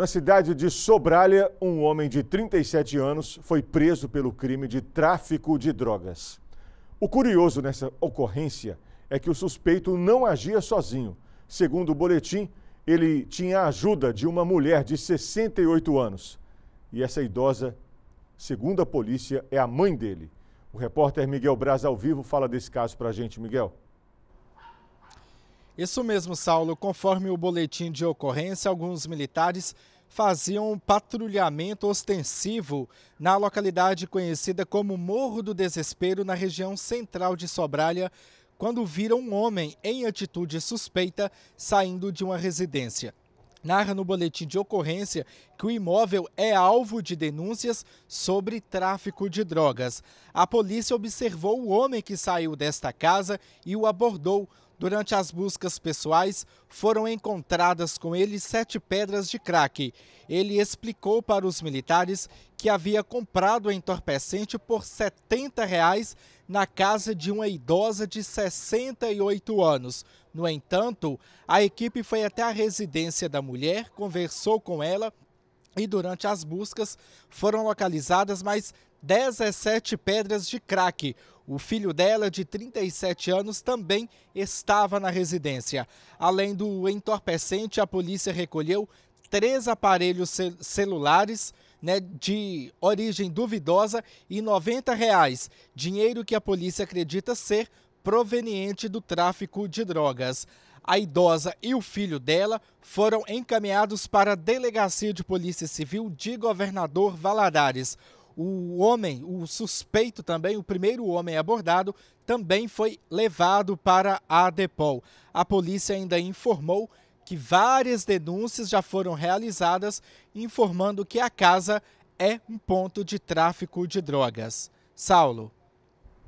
Na cidade de Sobralha, um homem de 37 anos foi preso pelo crime de tráfico de drogas. O curioso nessa ocorrência é que o suspeito não agia sozinho. Segundo o boletim, ele tinha a ajuda de uma mulher de 68 anos. E essa idosa, segundo a polícia, é a mãe dele. O repórter Miguel Braz ao vivo fala desse caso para a gente, Miguel. Isso mesmo, Saulo. Conforme o boletim de ocorrência, alguns militares faziam um patrulhamento ostensivo na localidade conhecida como Morro do Desespero, na região central de Sobralha, quando viram um homem em atitude suspeita saindo de uma residência. Narra no boletim de ocorrência que o imóvel é alvo de denúncias sobre tráfico de drogas. A polícia observou o homem que saiu desta casa e o abordou, Durante as buscas pessoais, foram encontradas com ele sete pedras de crack. Ele explicou para os militares que havia comprado o entorpecente por R$ 70 reais na casa de uma idosa de 68 anos. No entanto, a equipe foi até a residência da mulher, conversou com ela e durante as buscas foram localizadas mais 17 pedras de crack. O filho dela, de 37 anos, também estava na residência. Além do entorpecente, a polícia recolheu três aparelhos celulares né, de origem duvidosa e 90 reais, dinheiro que a polícia acredita ser proveniente do tráfico de drogas. A idosa e o filho dela foram encaminhados para a Delegacia de Polícia Civil de Governador Valadares. O homem, o suspeito também, o primeiro homem abordado, também foi levado para a DEPOL. A polícia ainda informou que várias denúncias já foram realizadas, informando que a casa é um ponto de tráfico de drogas. Saulo.